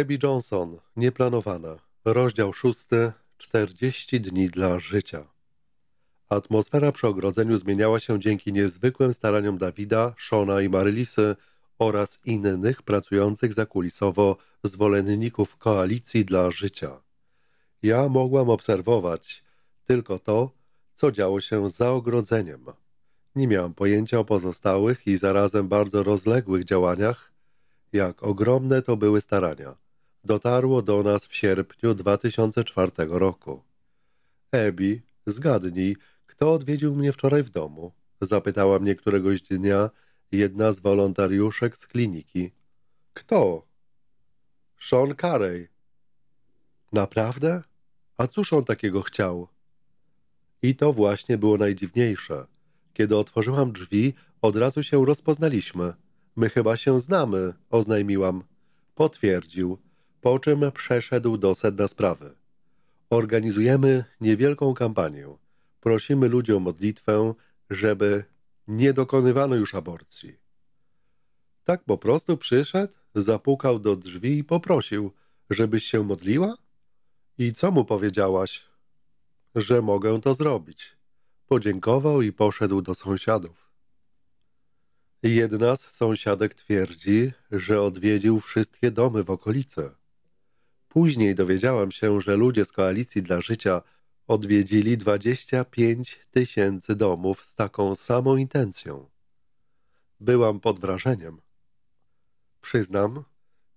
Abby Johnson, nieplanowana, rozdział szósty, 40 dni dla życia. Atmosfera przy ogrodzeniu zmieniała się dzięki niezwykłym staraniom Dawida, Shona i Marylisy oraz innych pracujących zakulisowo zwolenników Koalicji dla Życia. Ja mogłam obserwować tylko to, co działo się za ogrodzeniem. Nie miałam pojęcia o pozostałych i zarazem bardzo rozległych działaniach, jak ogromne to były starania dotarło do nas w sierpniu 2004 roku. Ebi, zgadnij, kto odwiedził mnie wczoraj w domu? Zapytała mnie któregoś dnia jedna z wolontariuszek z kliniki. Kto? Sean Carey. Naprawdę? A cóż on takiego chciał? I to właśnie było najdziwniejsze. Kiedy otworzyłam drzwi, od razu się rozpoznaliśmy. My chyba się znamy, oznajmiłam. Potwierdził po czym przeszedł do sedna sprawy. Organizujemy niewielką kampanię. Prosimy ludzi o modlitwę, żeby nie dokonywano już aborcji. Tak po prostu przyszedł, zapukał do drzwi i poprosił, żebyś się modliła? I co mu powiedziałaś? Że mogę to zrobić. Podziękował i poszedł do sąsiadów. Jedna z sąsiadek twierdzi, że odwiedził wszystkie domy w okolicy. Później dowiedziałam się, że ludzie z Koalicji dla Życia odwiedzili 25 tysięcy domów z taką samą intencją. Byłam pod wrażeniem. Przyznam,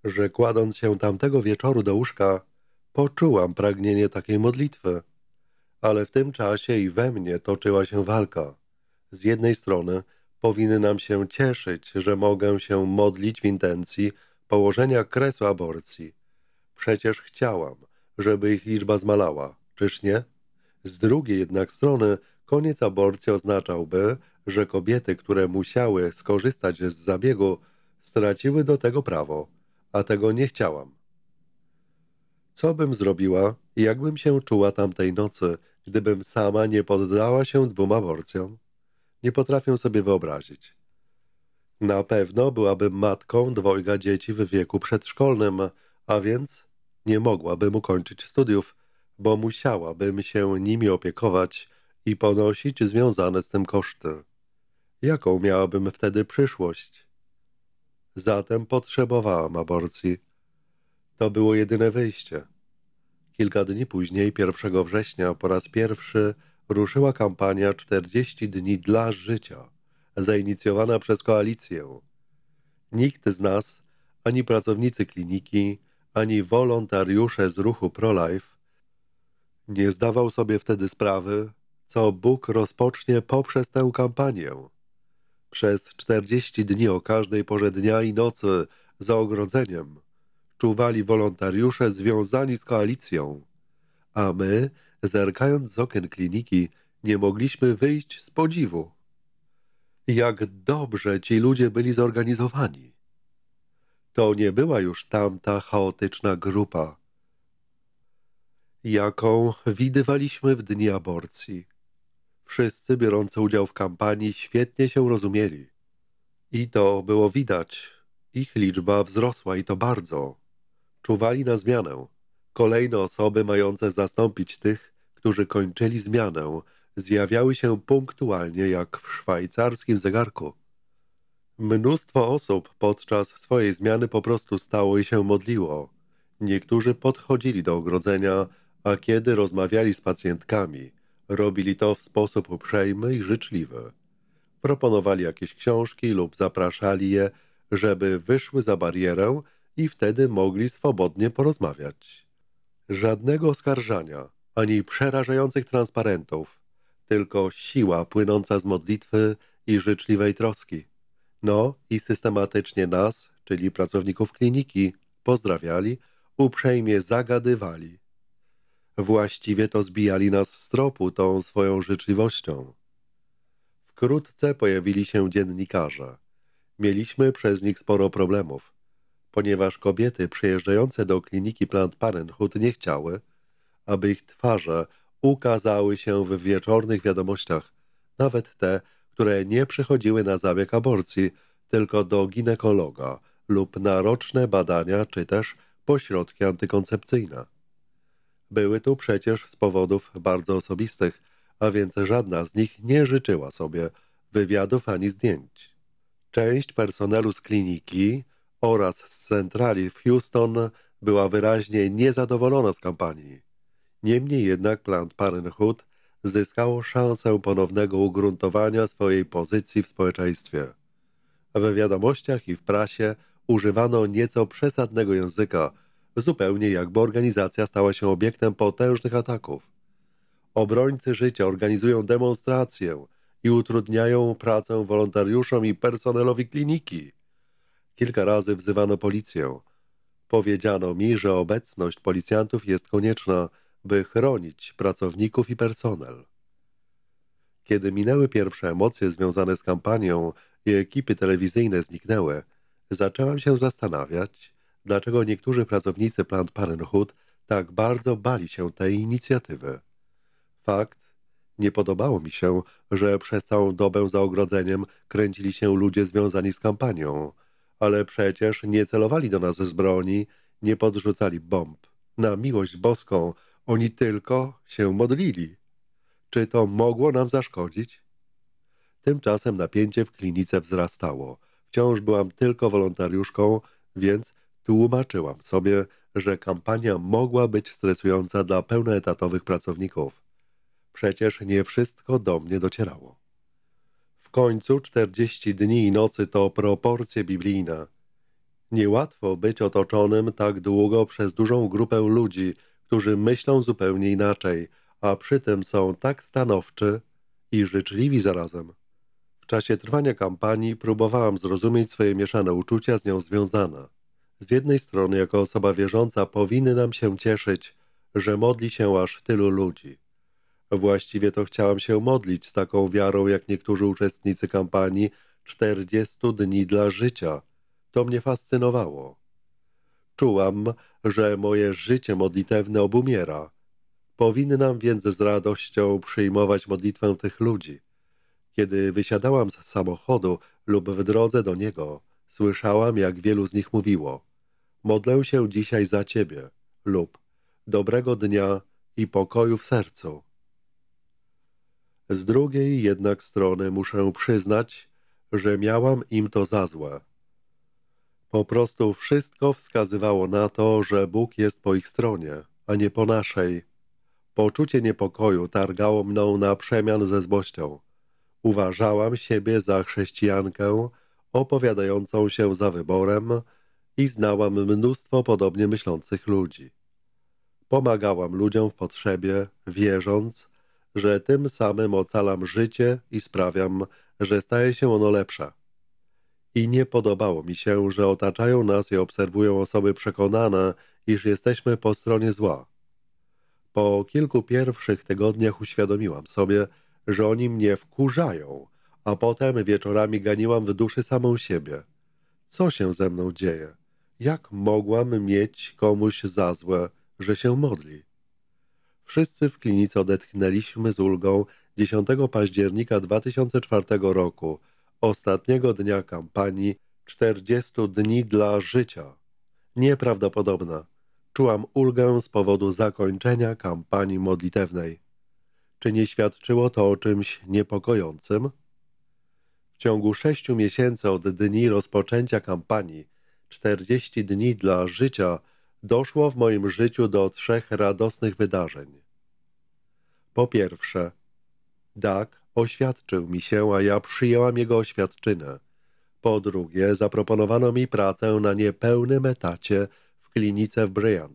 że kładąc się tamtego wieczoru do łóżka, poczułam pragnienie takiej modlitwy, ale w tym czasie i we mnie toczyła się walka. Z jednej strony powinny nam się cieszyć, że mogę się modlić w intencji położenia kresu aborcji – Przecież chciałam, żeby ich liczba zmalała, czyż nie? Z drugiej jednak strony koniec aborcji oznaczałby, że kobiety, które musiały skorzystać z zabiegu, straciły do tego prawo, a tego nie chciałam. Co bym zrobiła i jakbym się czuła tamtej nocy, gdybym sama nie poddała się dwóm aborcjom? Nie potrafię sobie wyobrazić. Na pewno byłabym matką dwojga dzieci w wieku przedszkolnym – a więc nie mogłabym ukończyć studiów, bo musiałabym się nimi opiekować i ponosić związane z tym koszty. Jaką miałabym wtedy przyszłość? Zatem potrzebowałam aborcji. To było jedyne wyjście. Kilka dni później, 1 września, po raz pierwszy ruszyła kampania 40 dni dla życia, zainicjowana przez koalicję. Nikt z nas, ani pracownicy kliniki, ani wolontariusze z ruchu pro-life nie zdawał sobie wtedy sprawy, co Bóg rozpocznie poprzez tę kampanię. Przez 40 dni o każdej porze dnia i nocy za ogrodzeniem czuwali wolontariusze związani z koalicją, a my, zerkając z okien kliniki, nie mogliśmy wyjść z podziwu. Jak dobrze ci ludzie byli zorganizowani. To nie była już tamta chaotyczna grupa, jaką widywaliśmy w dni aborcji. Wszyscy biorący udział w kampanii świetnie się rozumieli. I to było widać. Ich liczba wzrosła i to bardzo. Czuwali na zmianę. Kolejne osoby mające zastąpić tych, którzy kończyli zmianę, zjawiały się punktualnie jak w szwajcarskim zegarku. Mnóstwo osób podczas swojej zmiany po prostu stało i się modliło. Niektórzy podchodzili do ogrodzenia, a kiedy rozmawiali z pacjentkami, robili to w sposób uprzejmy i życzliwy. Proponowali jakieś książki lub zapraszali je, żeby wyszły za barierę i wtedy mogli swobodnie porozmawiać. Żadnego oskarżania ani przerażających transparentów, tylko siła płynąca z modlitwy i życzliwej troski. No i systematycznie nas, czyli pracowników kliniki, pozdrawiali, uprzejmie zagadywali. Właściwie to zbijali nas z tropu tą swoją życzliwością. Wkrótce pojawili się dziennikarze. Mieliśmy przez nich sporo problemów. Ponieważ kobiety przyjeżdżające do kliniki Plant Parenthood nie chciały, aby ich twarze ukazały się w wieczornych wiadomościach, nawet te, które nie przychodziły na zabieg aborcji, tylko do ginekologa lub na roczne badania czy też pośrodki antykoncepcyjne. Były tu przecież z powodów bardzo osobistych, a więc żadna z nich nie życzyła sobie wywiadów ani zdjęć. Część personelu z kliniki oraz z centrali w Houston była wyraźnie niezadowolona z kampanii. Niemniej jednak Planned Parenthood zyskało szansę ponownego ugruntowania swojej pozycji w społeczeństwie. We wiadomościach i w prasie używano nieco przesadnego języka, zupełnie jakby organizacja stała się obiektem potężnych ataków. Obrońcy życia organizują demonstrację i utrudniają pracę wolontariuszom i personelowi kliniki. Kilka razy wzywano policję. Powiedziano mi, że obecność policjantów jest konieczna – by chronić pracowników i personel. Kiedy minęły pierwsze emocje związane z kampanią i ekipy telewizyjne zniknęły, zaczęłam się zastanawiać, dlaczego niektórzy pracownicy plant Parenthood tak bardzo bali się tej inicjatywy. Fakt, nie podobało mi się, że przez całą dobę za ogrodzeniem kręcili się ludzie związani z kampanią, ale przecież nie celowali do nas z broni, nie podrzucali bomb. Na miłość boską, oni tylko się modlili. Czy to mogło nam zaszkodzić? Tymczasem napięcie w klinice wzrastało. Wciąż byłam tylko wolontariuszką, więc tłumaczyłam sobie, że kampania mogła być stresująca dla pełnoetatowych pracowników. Przecież nie wszystko do mnie docierało. W końcu 40 dni i nocy to proporcje biblijne. Niełatwo być otoczonym tak długo przez dużą grupę ludzi, którzy myślą zupełnie inaczej, a przy tym są tak stanowczy i życzliwi zarazem. W czasie trwania kampanii próbowałam zrozumieć swoje mieszane uczucia z nią związane. Z jednej strony, jako osoba wierząca, powinny nam się cieszyć, że modli się aż tylu ludzi. Właściwie to chciałam się modlić z taką wiarą, jak niektórzy uczestnicy kampanii 40 dni dla życia. To mnie fascynowało. Czułam, że moje życie modlitewne obumiera. Powinnam więc z radością przyjmować modlitwę tych ludzi. Kiedy wysiadałam z samochodu lub w drodze do niego, słyszałam, jak wielu z nich mówiło Modlę się dzisiaj za ciebie lub dobrego dnia i pokoju w sercu. Z drugiej jednak strony muszę przyznać, że miałam im to za złe. Po prostu wszystko wskazywało na to, że Bóg jest po ich stronie, a nie po naszej. Poczucie niepokoju targało mną na przemian ze złością. Uważałam siebie za chrześcijankę opowiadającą się za wyborem i znałam mnóstwo podobnie myślących ludzi. Pomagałam ludziom w potrzebie, wierząc, że tym samym ocalam życie i sprawiam, że staje się ono lepsze. I nie podobało mi się, że otaczają nas i obserwują osoby przekonane, iż jesteśmy po stronie zła. Po kilku pierwszych tygodniach uświadomiłam sobie, że oni mnie wkurzają, a potem wieczorami ganiłam w duszy samą siebie. Co się ze mną dzieje? Jak mogłam mieć komuś za złe, że się modli? Wszyscy w klinice odetchnęliśmy z ulgą 10 października 2004 roku – ostatniego dnia kampanii 40 dni dla życia. Nieprawdopodobna. Czułam ulgę z powodu zakończenia kampanii modlitewnej. Czy nie świadczyło to o czymś niepokojącym? W ciągu sześciu miesięcy od dni rozpoczęcia kampanii 40 dni dla życia doszło w moim życiu do trzech radosnych wydarzeń. Po pierwsze, Doug Oświadczył mi się, a ja przyjęłam jego oświadczynę. Po drugie, zaproponowano mi pracę na niepełnym etacie w klinice w Bryan.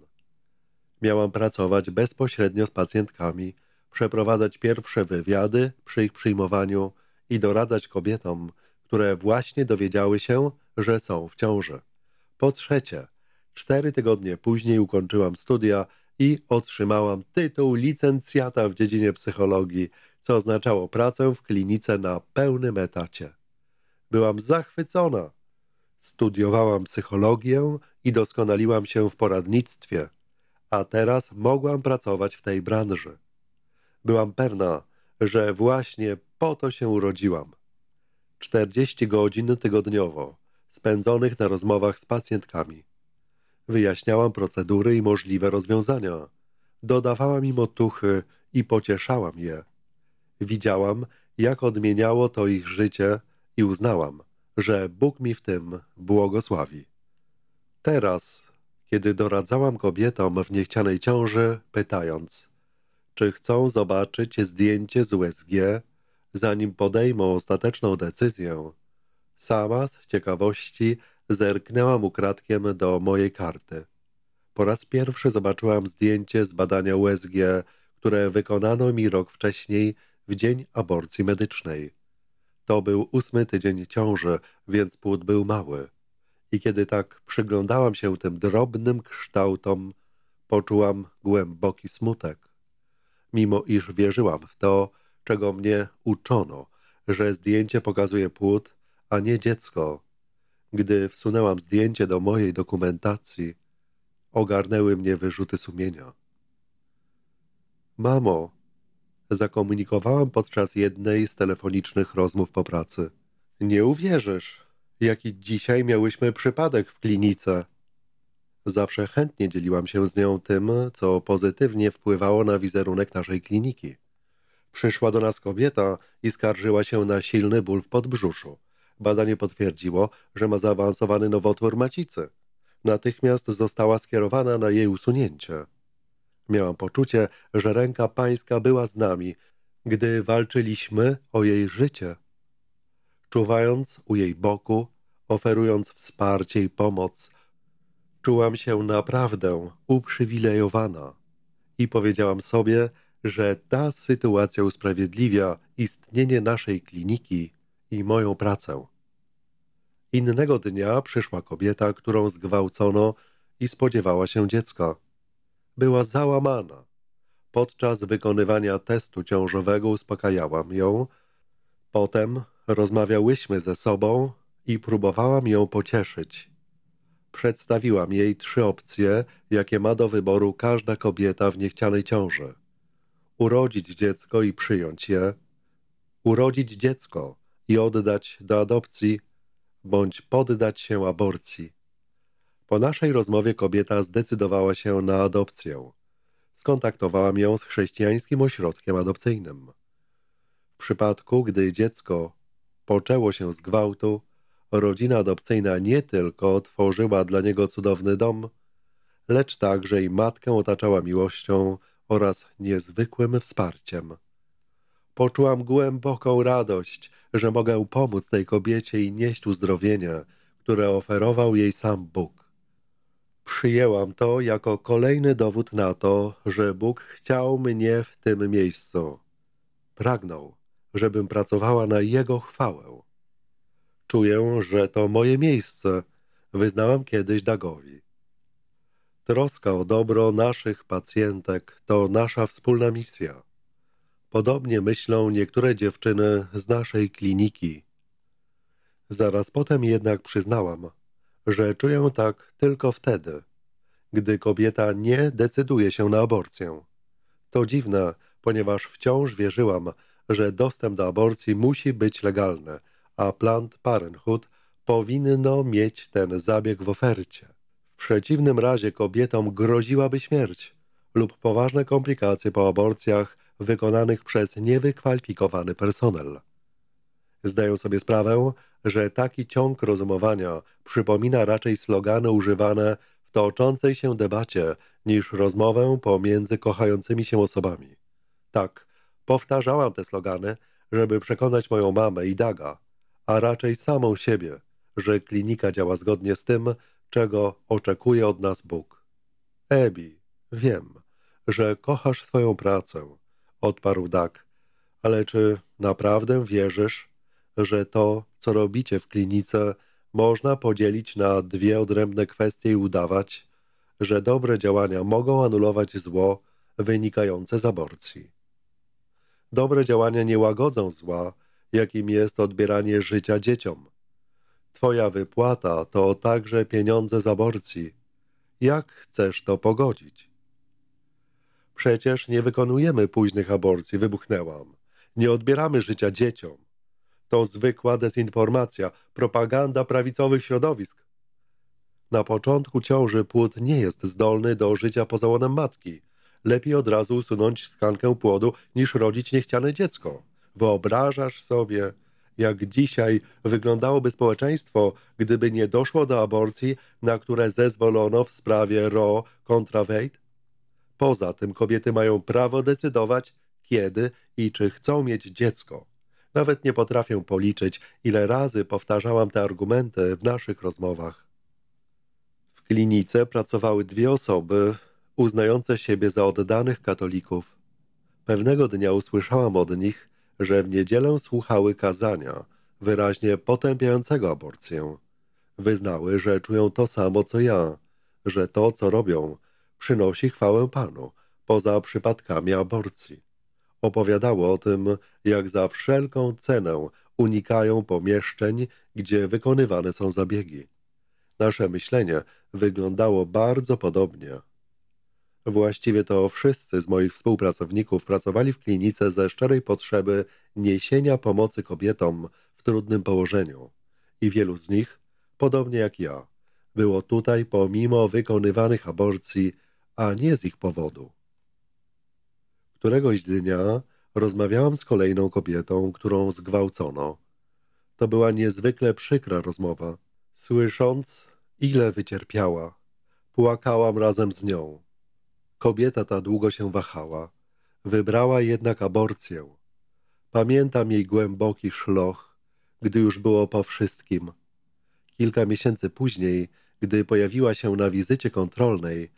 Miałam pracować bezpośrednio z pacjentkami, przeprowadzać pierwsze wywiady przy ich przyjmowaniu i doradzać kobietom, które właśnie dowiedziały się, że są w ciąży. Po trzecie, cztery tygodnie później ukończyłam studia i otrzymałam tytuł licencjata w dziedzinie psychologii co oznaczało pracę w klinice na pełnym etacie. Byłam zachwycona. Studiowałam psychologię i doskonaliłam się w poradnictwie, a teraz mogłam pracować w tej branży. Byłam pewna, że właśnie po to się urodziłam. 40 godzin tygodniowo, spędzonych na rozmowach z pacjentkami. Wyjaśniałam procedury i możliwe rozwiązania. Dodawałam im otuchy i pocieszałam je – Widziałam, jak odmieniało to ich życie i uznałam, że Bóg mi w tym błogosławi. Teraz, kiedy doradzałam kobietom w niechcianej ciąży, pytając, czy chcą zobaczyć zdjęcie z USG, zanim podejmą ostateczną decyzję, sama z ciekawości zerknęłam ukradkiem do mojej karty. Po raz pierwszy zobaczyłam zdjęcie z badania USG, które wykonano mi rok wcześniej w dzień aborcji medycznej. To był ósmy tydzień ciąży, więc płód był mały. I kiedy tak przyglądałam się tym drobnym kształtom, poczułam głęboki smutek. Mimo iż wierzyłam w to, czego mnie uczono, że zdjęcie pokazuje płód, a nie dziecko. Gdy wsunęłam zdjęcie do mojej dokumentacji, ogarnęły mnie wyrzuty sumienia. Mamo, zakomunikowałam podczas jednej z telefonicznych rozmów po pracy. Nie uwierzysz, jaki dzisiaj miałyśmy przypadek w klinice. Zawsze chętnie dzieliłam się z nią tym, co pozytywnie wpływało na wizerunek naszej kliniki. Przyszła do nas kobieta i skarżyła się na silny ból w podbrzuszu. Badanie potwierdziło, że ma zaawansowany nowotwór macicy. Natychmiast została skierowana na jej usunięcie. Miałam poczucie, że ręka pańska była z nami, gdy walczyliśmy o jej życie. Czuwając u jej boku, oferując wsparcie i pomoc, czułam się naprawdę uprzywilejowana i powiedziałam sobie, że ta sytuacja usprawiedliwia istnienie naszej kliniki i moją pracę. Innego dnia przyszła kobieta, którą zgwałcono i spodziewała się dziecka była załamana. Podczas wykonywania testu ciążowego uspokajałam ją. Potem rozmawiałyśmy ze sobą i próbowałam ją pocieszyć. Przedstawiłam jej trzy opcje, jakie ma do wyboru każda kobieta w niechcianej ciąży. Urodzić dziecko i przyjąć je. Urodzić dziecko i oddać do adopcji, bądź poddać się aborcji. Po naszej rozmowie kobieta zdecydowała się na adopcję. Skontaktowałam ją z chrześcijańskim ośrodkiem adopcyjnym. W przypadku, gdy dziecko poczęło się z gwałtu, rodzina adopcyjna nie tylko otworzyła dla niego cudowny dom, lecz także i matkę otaczała miłością oraz niezwykłym wsparciem. Poczułam głęboką radość, że mogę pomóc tej kobiecie i nieść uzdrowienia, które oferował jej sam Bóg przyjęłam to jako kolejny dowód na to, że Bóg chciał mnie w tym miejscu. Pragnął, żebym pracowała na Jego chwałę. Czuję, że to moje miejsce, wyznałam kiedyś Dagowi. Troska o dobro naszych pacjentek to nasza wspólna misja. Podobnie myślą niektóre dziewczyny z naszej kliniki. Zaraz potem jednak przyznałam – że czują tak tylko wtedy, gdy kobieta nie decyduje się na aborcję. To dziwne, ponieważ wciąż wierzyłam, że dostęp do aborcji musi być legalny, a Plant Parenthood powinno mieć ten zabieg w ofercie. W przeciwnym razie kobietom groziłaby śmierć lub poważne komplikacje po aborcjach wykonanych przez niewykwalifikowany personel. Zdają sobie sprawę, że taki ciąg rozumowania przypomina raczej slogany używane w toczącej się debacie niż rozmowę pomiędzy kochającymi się osobami. Tak, powtarzałam te slogany, żeby przekonać moją mamę i Daga, a raczej samą siebie, że klinika działa zgodnie z tym, czego oczekuje od nas Bóg. Ebi, wiem, że kochasz swoją pracę, odparł Dag, ale czy naprawdę wierzysz, że to, co robicie w klinice, można podzielić na dwie odrębne kwestie i udawać, że dobre działania mogą anulować zło wynikające z aborcji. Dobre działania nie łagodzą zła, jakim jest odbieranie życia dzieciom. Twoja wypłata to także pieniądze z aborcji. Jak chcesz to pogodzić? Przecież nie wykonujemy późnych aborcji, wybuchnęłam. Nie odbieramy życia dzieciom. To zwykła dezinformacja, propaganda prawicowych środowisk. Na początku ciąży płód nie jest zdolny do życia poza łonem matki. Lepiej od razu usunąć tkankę płodu, niż rodzić niechciane dziecko. Wyobrażasz sobie, jak dzisiaj wyglądałoby społeczeństwo, gdyby nie doszło do aborcji, na które zezwolono w sprawie Roe kontra Wade? Poza tym kobiety mają prawo decydować, kiedy i czy chcą mieć dziecko. Nawet nie potrafię policzyć, ile razy powtarzałam te argumenty w naszych rozmowach. W klinice pracowały dwie osoby uznające siebie za oddanych katolików. Pewnego dnia usłyszałam od nich, że w niedzielę słuchały kazania, wyraźnie potępiającego aborcję. Wyznały, że czują to samo co ja, że to, co robią, przynosi chwałę Panu, poza przypadkami aborcji opowiadało o tym, jak za wszelką cenę unikają pomieszczeń, gdzie wykonywane są zabiegi. Nasze myślenie wyglądało bardzo podobnie. Właściwie to wszyscy z moich współpracowników pracowali w klinice ze szczerej potrzeby niesienia pomocy kobietom w trudnym położeniu. I wielu z nich, podobnie jak ja, było tutaj pomimo wykonywanych aborcji, a nie z ich powodu. Któregoś dnia rozmawiałam z kolejną kobietą, którą zgwałcono. To była niezwykle przykra rozmowa. Słysząc, ile wycierpiała, płakałam razem z nią. Kobieta ta długo się wahała, wybrała jednak aborcję. Pamiętam jej głęboki szloch, gdy już było po wszystkim. Kilka miesięcy później, gdy pojawiła się na wizycie kontrolnej,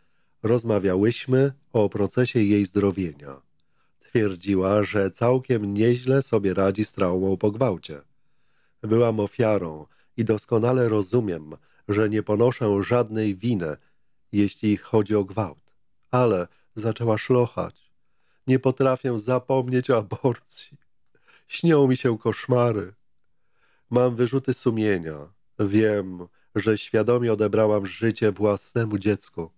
rozmawiałyśmy o procesie jej zdrowienia twierdziła, że całkiem nieźle sobie radzi z traumą po gwałcie. Byłam ofiarą i doskonale rozumiem, że nie ponoszę żadnej winy, jeśli chodzi o gwałt. Ale zaczęła szlochać. Nie potrafię zapomnieć o aborcji. Śnią mi się koszmary. Mam wyrzuty sumienia. Wiem, że świadomie odebrałam życie własnemu dziecku.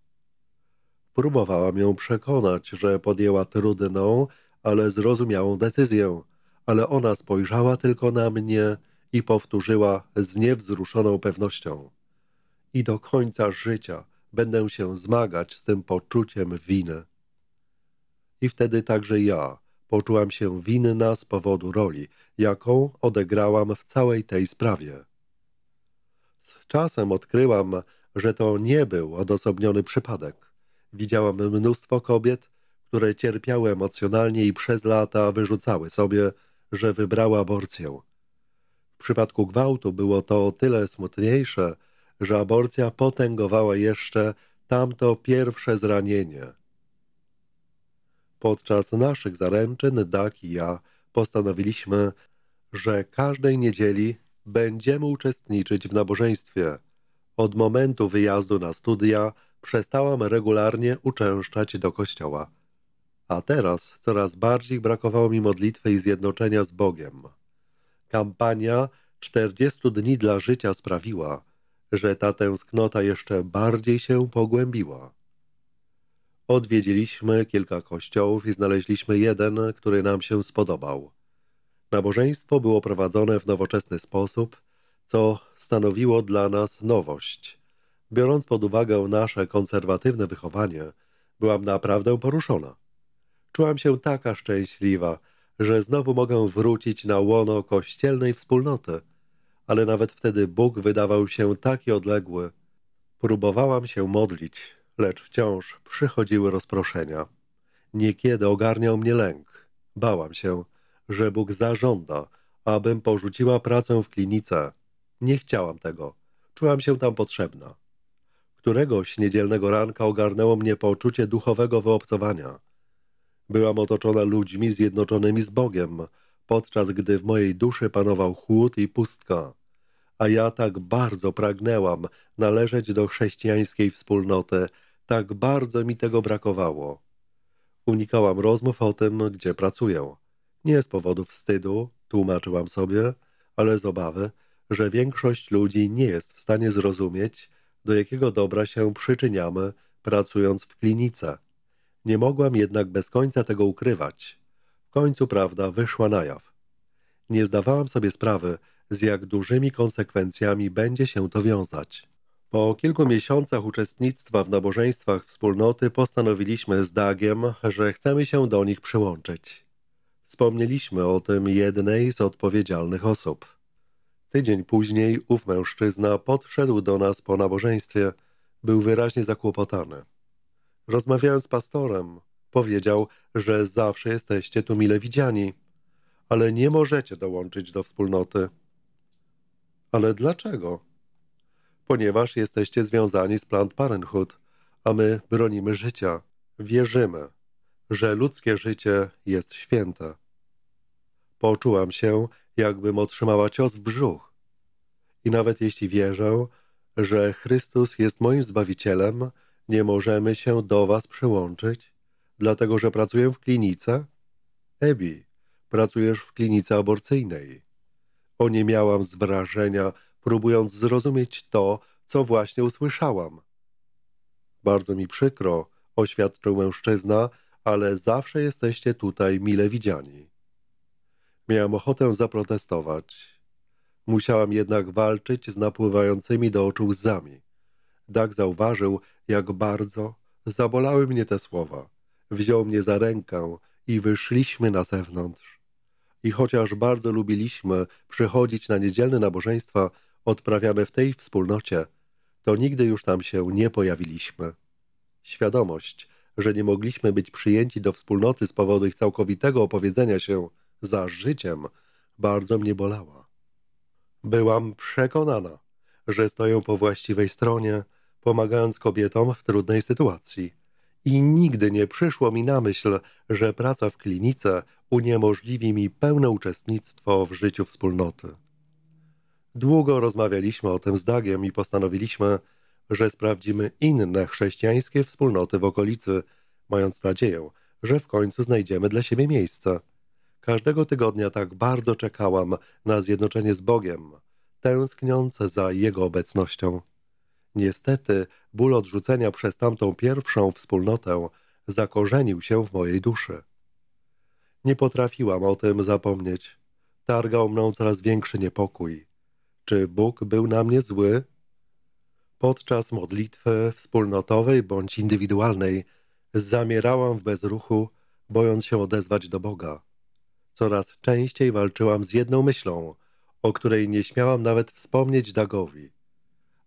Próbowałam ją przekonać, że podjęła trudną ale zrozumiałą decyzję, ale ona spojrzała tylko na mnie i powtórzyła z niewzruszoną pewnością. I do końca życia będę się zmagać z tym poczuciem winy. I wtedy także ja poczułam się winna z powodu roli, jaką odegrałam w całej tej sprawie. Z czasem odkryłam, że to nie był odosobniony przypadek. Widziałam mnóstwo kobiet, które cierpiały emocjonalnie i przez lata wyrzucały sobie, że wybrała aborcję. W przypadku gwałtu było to o tyle smutniejsze, że aborcja potęgowała jeszcze tamto pierwsze zranienie. Podczas naszych zaręczyn Dak i ja postanowiliśmy, że każdej niedzieli będziemy uczestniczyć w nabożeństwie. Od momentu wyjazdu na studia przestałam regularnie uczęszczać do kościoła. A teraz coraz bardziej brakowało mi modlitwy i zjednoczenia z Bogiem. Kampania 40 dni dla życia sprawiła, że ta tęsknota jeszcze bardziej się pogłębiła. Odwiedziliśmy kilka kościołów i znaleźliśmy jeden, który nam się spodobał. Nabożeństwo było prowadzone w nowoczesny sposób, co stanowiło dla nas nowość. Biorąc pod uwagę nasze konserwatywne wychowanie, byłam naprawdę poruszona. Czułam się taka szczęśliwa, że znowu mogę wrócić na łono kościelnej wspólnoty. Ale nawet wtedy Bóg wydawał się taki odległy. Próbowałam się modlić, lecz wciąż przychodziły rozproszenia. Niekiedy ogarniał mnie lęk. Bałam się, że Bóg zażąda, abym porzuciła pracę w klinice. Nie chciałam tego. Czułam się tam potrzebna. Któregoś niedzielnego ranka ogarnęło mnie poczucie duchowego wyobcowania. Byłam otoczona ludźmi zjednoczonymi z Bogiem, podczas gdy w mojej duszy panował chłód i pustka. A ja tak bardzo pragnęłam należeć do chrześcijańskiej wspólnoty, tak bardzo mi tego brakowało. Unikałam rozmów o tym, gdzie pracuję. Nie z powodu wstydu, tłumaczyłam sobie, ale z obawy, że większość ludzi nie jest w stanie zrozumieć, do jakiego dobra się przyczyniamy, pracując w klinice, nie mogłam jednak bez końca tego ukrywać. W końcu prawda wyszła na jaw. Nie zdawałam sobie sprawy, z jak dużymi konsekwencjami będzie się to wiązać. Po kilku miesiącach uczestnictwa w nabożeństwach wspólnoty postanowiliśmy z Dagiem, że chcemy się do nich przyłączyć. Wspomnieliśmy o tym jednej z odpowiedzialnych osób. Tydzień później ów mężczyzna podszedł do nas po nabożeństwie, był wyraźnie zakłopotany. Rozmawiałem z pastorem. Powiedział, że zawsze jesteście tu mile widziani, ale nie możecie dołączyć do wspólnoty. Ale dlaczego? Ponieważ jesteście związani z Plant Parenthood, a my bronimy życia. Wierzymy, że ludzkie życie jest święte. Poczułam się, jakbym otrzymała cios w brzuch. I nawet jeśli wierzę, że Chrystus jest moim Zbawicielem, nie możemy się do was przyłączyć, dlatego że pracuję w klinice? Ebi, pracujesz w klinice aborcyjnej. miałam z wrażenia, próbując zrozumieć to, co właśnie usłyszałam. Bardzo mi przykro, oświadczył mężczyzna, ale zawsze jesteście tutaj mile widziani. Miałam ochotę zaprotestować. Musiałam jednak walczyć z napływającymi do oczu łzami. Dag tak zauważył, jak bardzo zabolały mnie te słowa. Wziął mnie za rękę i wyszliśmy na zewnątrz. I chociaż bardzo lubiliśmy przychodzić na niedzielne nabożeństwa odprawiane w tej wspólnocie, to nigdy już tam się nie pojawiliśmy. Świadomość, że nie mogliśmy być przyjęci do wspólnoty z powodu ich całkowitego opowiedzenia się za życiem, bardzo mnie bolała. Byłam przekonana, że stoję po właściwej stronie pomagając kobietom w trudnej sytuacji. I nigdy nie przyszło mi na myśl, że praca w klinice uniemożliwi mi pełne uczestnictwo w życiu wspólnoty. Długo rozmawialiśmy o tym z Dagiem i postanowiliśmy, że sprawdzimy inne chrześcijańskie wspólnoty w okolicy, mając nadzieję, że w końcu znajdziemy dla siebie miejsce. Każdego tygodnia tak bardzo czekałam na zjednoczenie z Bogiem, tęskniąc za Jego obecnością. Niestety, ból odrzucenia przez tamtą pierwszą wspólnotę zakorzenił się w mojej duszy. Nie potrafiłam o tym zapomnieć. Targał mną coraz większy niepokój. Czy Bóg był na mnie zły? Podczas modlitwy wspólnotowej bądź indywidualnej zamierałam w bezruchu, bojąc się odezwać do Boga. Coraz częściej walczyłam z jedną myślą, o której nie śmiałam nawet wspomnieć Dagowi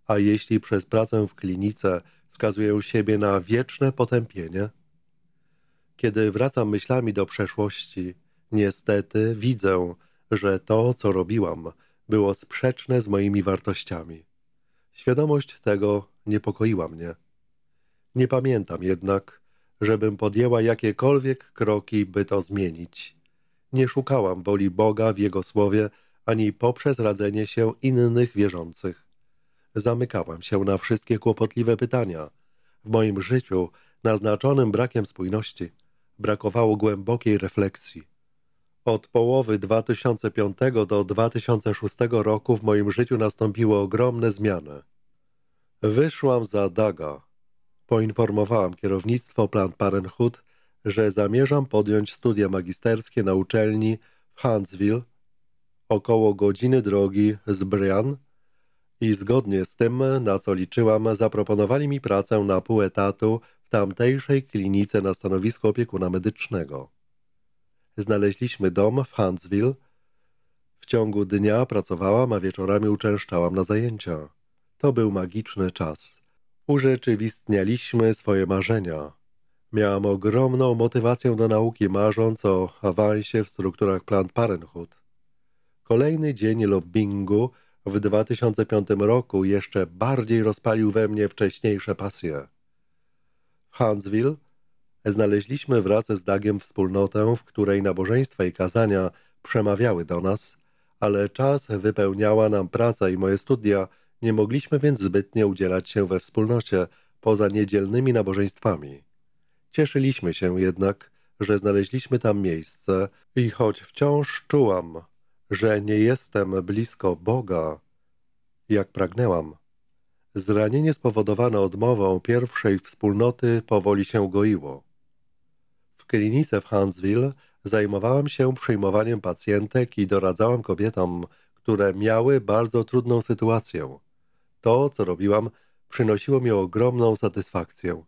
a jeśli przez pracę w klinice skazuję siebie na wieczne potępienie? Kiedy wracam myślami do przeszłości, niestety widzę, że to, co robiłam, było sprzeczne z moimi wartościami. Świadomość tego niepokoiła mnie. Nie pamiętam jednak, żebym podjęła jakiekolwiek kroki, by to zmienić. Nie szukałam woli Boga w Jego słowie, ani poprzez radzenie się innych wierzących zamykałem się na wszystkie kłopotliwe pytania. W moim życiu, naznaczonym brakiem spójności, brakowało głębokiej refleksji. Od połowy 2005 do 2006 roku w moim życiu nastąpiły ogromne zmiany. Wyszłam za Daga. Poinformowałam kierownictwo Plant Parenthood, że zamierzam podjąć studia magisterskie na uczelni w Huntsville, około godziny drogi z Bryan i zgodnie z tym, na co liczyłam, zaproponowali mi pracę na pół etatu w tamtejszej klinice na stanowisku opiekuna medycznego. Znaleźliśmy dom w Huntsville. W ciągu dnia pracowałam, a wieczorami uczęszczałam na zajęcia. To był magiczny czas. Urzeczywistnialiśmy swoje marzenia. Miałam ogromną motywację do nauki, marząc o awansie w strukturach Planned Parenthood. Kolejny dzień lobbingu – w 2005 roku jeszcze bardziej rozpalił we mnie wcześniejsze pasje. W Huntsville znaleźliśmy wraz z Dagiem wspólnotę, w której nabożeństwa i kazania przemawiały do nas, ale czas wypełniała nam praca i moje studia, nie mogliśmy więc zbytnio udzielać się we wspólnocie poza niedzielnymi nabożeństwami. Cieszyliśmy się jednak, że znaleźliśmy tam miejsce i choć wciąż czułam, że nie jestem blisko Boga, jak pragnęłam. Zranienie spowodowane odmową pierwszej wspólnoty powoli się goiło. W klinice w Huntsville zajmowałam się przyjmowaniem pacjentek i doradzałam kobietom, które miały bardzo trudną sytuację. To, co robiłam, przynosiło mi ogromną satysfakcję.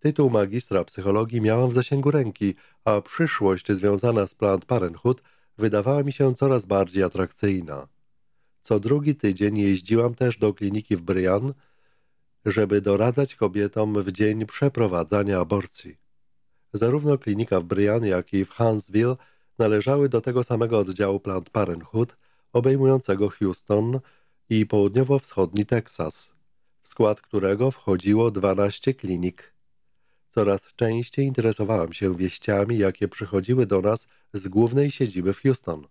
Tytuł magistra psychologii miałam w zasięgu ręki, a przyszłość związana z Planned Parenthood – wydawała mi się coraz bardziej atrakcyjna. Co drugi tydzień jeździłam też do kliniki w Bryan, żeby doradzać kobietom w dzień przeprowadzania aborcji. Zarówno klinika w Bryan, jak i w Huntsville należały do tego samego oddziału Planned Parenthood, obejmującego Houston i południowo-wschodni Teksas, w skład którego wchodziło 12 klinik. Coraz częściej interesowałam się wieściami, jakie przychodziły do nas z głównej siedziby w Houston.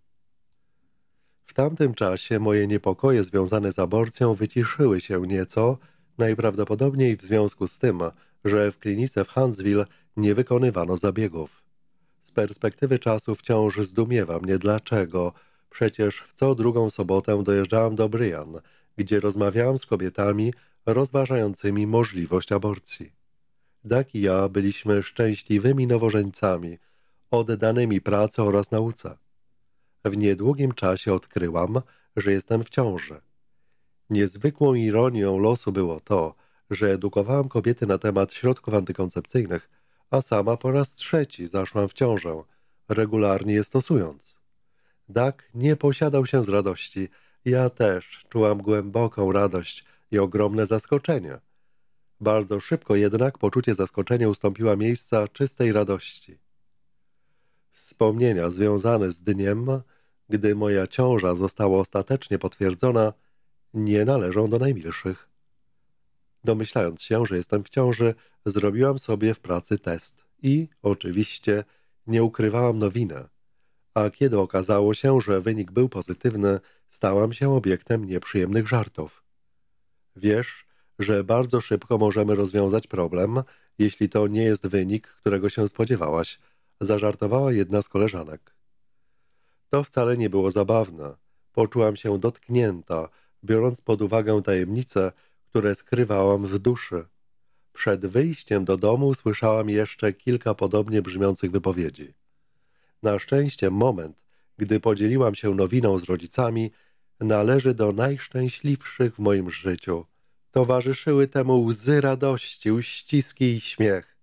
W tamtym czasie moje niepokoje związane z aborcją wyciszyły się nieco, najprawdopodobniej w związku z tym, że w klinice w Huntsville nie wykonywano zabiegów. Z perspektywy czasu wciąż zdumiewa mnie dlaczego. Przecież w co drugą sobotę dojeżdżałam do Bryan, gdzie rozmawiałam z kobietami rozważającymi możliwość aborcji. Dak i ja byliśmy szczęśliwymi nowożeńcami, oddanymi pracy oraz nauce. W niedługim czasie odkryłam, że jestem w ciąży. Niezwykłą ironią losu było to, że edukowałam kobiety na temat środków antykoncepcyjnych, a sama po raz trzeci zaszłam w ciążę, regularnie je stosując. Dak nie posiadał się z radości, ja też czułam głęboką radość i ogromne zaskoczenie – bardzo szybko jednak poczucie zaskoczenia ustąpiła miejsca czystej radości. Wspomnienia związane z dniem, gdy moja ciąża została ostatecznie potwierdzona, nie należą do najmilszych. Domyślając się, że jestem w ciąży, zrobiłam sobie w pracy test i, oczywiście, nie ukrywałam nowiny. A kiedy okazało się, że wynik był pozytywny, stałam się obiektem nieprzyjemnych żartów. Wiesz, że bardzo szybko możemy rozwiązać problem, jeśli to nie jest wynik, którego się spodziewałaś, zażartowała jedna z koleżanek. To wcale nie było zabawne. Poczułam się dotknięta, biorąc pod uwagę tajemnice, które skrywałam w duszy. Przed wyjściem do domu słyszałam jeszcze kilka podobnie brzmiących wypowiedzi. Na szczęście moment, gdy podzieliłam się nowiną z rodzicami, należy do najszczęśliwszych w moim życiu – Towarzyszyły temu łzy radości, uściski i śmiech.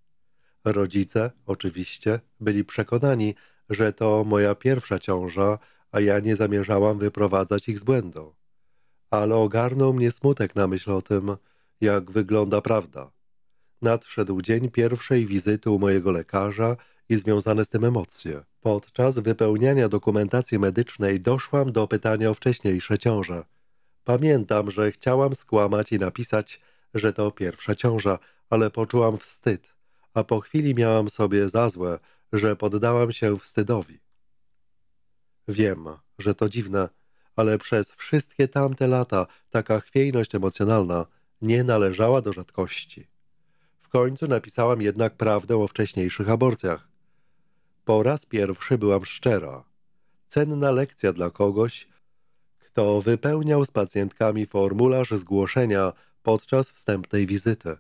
Rodzice, oczywiście, byli przekonani, że to moja pierwsza ciąża, a ja nie zamierzałam wyprowadzać ich z błędu. Ale ogarnął mnie smutek na myśl o tym, jak wygląda prawda. Nadszedł dzień pierwszej wizyty u mojego lekarza i związane z tym emocje. Podczas wypełniania dokumentacji medycznej doszłam do pytania o wcześniejsze ciąże – Pamiętam, że chciałam skłamać i napisać, że to pierwsza ciąża, ale poczułam wstyd, a po chwili miałam sobie za złe, że poddałam się wstydowi. Wiem, że to dziwne, ale przez wszystkie tamte lata taka chwiejność emocjonalna nie należała do rzadkości. W końcu napisałam jednak prawdę o wcześniejszych aborcjach. Po raz pierwszy byłam szczera. Cenna lekcja dla kogoś, kto wypełniał z pacjentkami formularz zgłoszenia podczas wstępnej wizyty.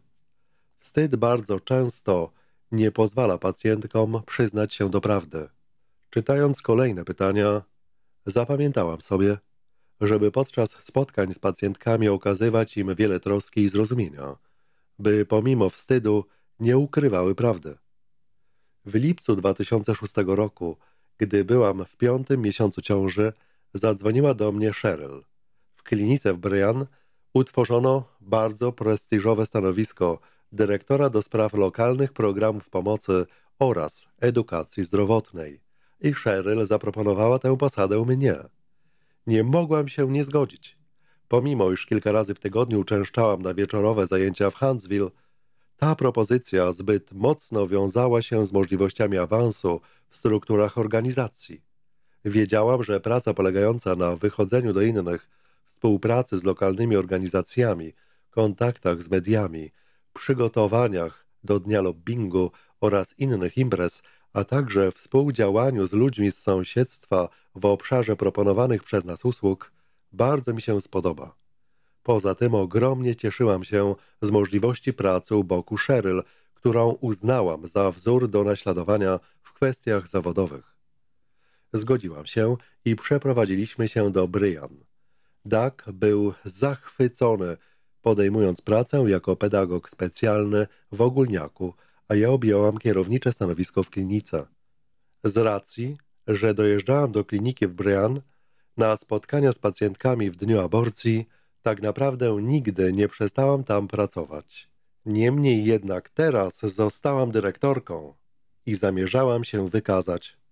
Wstyd bardzo często nie pozwala pacjentkom przyznać się do prawdy. Czytając kolejne pytania, zapamiętałam sobie, żeby podczas spotkań z pacjentkami okazywać im wiele troski i zrozumienia, by pomimo wstydu nie ukrywały prawdy. W lipcu 2006 roku, gdy byłam w piątym miesiącu ciąży, zadzwoniła do mnie Cheryl. W klinice w Bryan utworzono bardzo prestiżowe stanowisko dyrektora do spraw lokalnych programów pomocy oraz edukacji zdrowotnej i Cheryl zaproponowała tę posadę mnie. Nie mogłam się nie zgodzić. Pomimo, iż kilka razy w tygodniu uczęszczałam na wieczorowe zajęcia w Huntsville, ta propozycja zbyt mocno wiązała się z możliwościami awansu w strukturach organizacji. Wiedziałam, że praca polegająca na wychodzeniu do innych, współpracy z lokalnymi organizacjami, kontaktach z mediami, przygotowaniach do dnia lobbingu oraz innych imprez, a także współdziałaniu z ludźmi z sąsiedztwa w obszarze proponowanych przez nas usług, bardzo mi się spodoba. Poza tym ogromnie cieszyłam się z możliwości pracy u boku Sheryl, którą uznałam za wzór do naśladowania w kwestiach zawodowych. Zgodziłam się i przeprowadziliśmy się do Bryan. Dak był zachwycony, podejmując pracę jako pedagog specjalny w Ogólniaku, a ja objęłam kierownicze stanowisko w klinice. Z racji, że dojeżdżałam do kliniki w Bryan na spotkania z pacjentkami w dniu aborcji, tak naprawdę nigdy nie przestałam tam pracować. Niemniej jednak teraz zostałam dyrektorką i zamierzałam się wykazać.